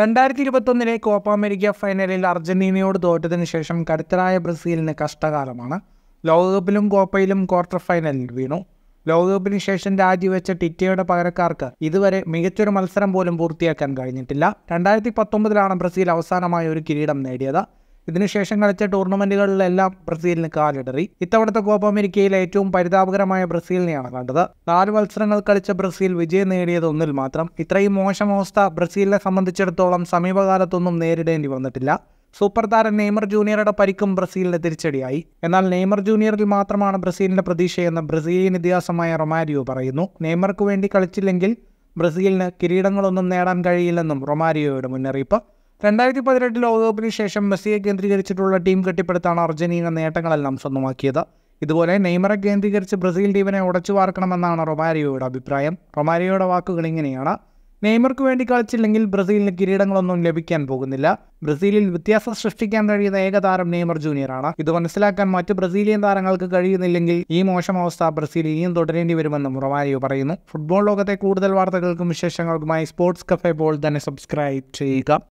രണ്ടായിരത്തി ഇരുപത്തൊന്നിലെ Copa America ഫൈനലിൽ അർജന്റീനയോട് തോറ്റതിനു ശേഷം കരുത്തരായ ബ്രസീലിന് കഷ്ടകാലമാണ് ലോകകപ്പിലും കോപ്പയിലും ക്വാർട്ടർ ഫൈനലിൽ വീണു ലോകകപ്പിന് ശേഷം രാജിവെച്ച ടിറ്റയുടെ പകരക്കാർക്ക് ഇതുവരെ മികച്ചൊരു മത്സരം പോലും പൂർത്തിയാക്കാൻ കഴിഞ്ഞിട്ടില്ല രണ്ടായിരത്തി പത്തൊമ്പതിലാണ് ബ്രസീൽ അവസാനമായി ഒരു കിരീടം നേടിയത് ഇതിനുശേഷം കളിച്ച ടൂർണമെന്റുകളിലെല്ലാം ബ്രസീലിന് കാലിടറി ഇത്തവണത്തെ കോപ്പ അമേരിക്കയിൽ ഏറ്റവും പരിതാപകരമായ ബ്രസീലിനെയാണ് കണ്ടത് നാല് മത്സരങ്ങൾ കളിച്ച ബ്രസീൽ വിജയം നേടിയത് ഒന്നിൽ മാത്രം ഇത്രയും മോശം അവസ്ഥ ബ്രസീലിനെ സംബന്ധിച്ചിടത്തോളം സമീപകാലത്തൊന്നും നേരിടേണ്ടി വന്നിട്ടില്ല സൂപ്പർ താരം നെയ്മർ ജൂനിയറുടെ പരിക്കും ബ്രസീലിന് തിരിച്ചടിയായി എന്നാൽ നെയ്മർ ജൂനിയറിൽ മാത്രമാണ് ബ്രസീലിന്റെ പ്രതീക്ഷയെന്ന് ബ്രസീലിയൻ ഇതിഹാസമായ റൊമാരിയോ പറയുന്നു നെയ്മർക്ക് വേണ്ടി കളിച്ചില്ലെങ്കിൽ ബ്രസീലിന് കിരീടങ്ങളൊന്നും നേടാൻ കഴിയില്ലെന്നും റൊമാരിയോയുടെ മുന്നറിയിപ്പ് രണ്ടായിരത്തി പതിനെട്ട് ലോകകപ്പിന് ശേഷം മെസ്സിയെ കേന്ദ്രീകരിച്ചിട്ടുള്ള ടീം കെട്ടിപ്പടുത്താണ് അർജന്റീന നേട്ടങ്ങളെല്ലാം സ്വന്തമാക്കിയത് ഇതുപോലെ നെയ്മറെ കേന്ദ്രീകരിച്ച് ബ്രസീൽ ടീമിനെ ഉടച്ചു വാർക്കണമെന്നാണ് റൊമാരിയോയുടെ അഭിപ്രായം റൊമാരിയോയുടെ വാക്കുകൾ ഇങ്ങനെയാണ് നെയ്മർക്ക് വേണ്ടി കളിച്ചില്ലെങ്കിൽ ബ്രസീലിന് കിരീടങ്ങളൊന്നും ലഭിക്കാൻ പോകുന്നില്ല ബ്രസീലിൽ വ്യത്യാസം സൃഷ്ടിക്കാൻ കഴിയുന്ന ഏകതാരം നെയ്മർ ജൂനിയറാണ് ഇത് മനസ്സിലാക്കാൻ മറ്റ് ബ്രസീലിയൻ താരങ്ങൾക്ക് കഴിയുന്നില്ലെങ്കിൽ ഈ മോശം അവസ്ഥ ബ്രസീൽ ഇനിയും തുടരേണ്ടി വരുമെന്നും റൊമാരിയോ പറയുന്നു ഫുട്ബോൾ ലോകത്തെ കൂടുതൽ വാർത്തകൾക്കും വിശേഷങ്ങൾക്കുമായി സ്പോർട്സ് കഫേ ബോൾ തന്നെ സബ്സ്ക്രൈബ് ചെയ്യുക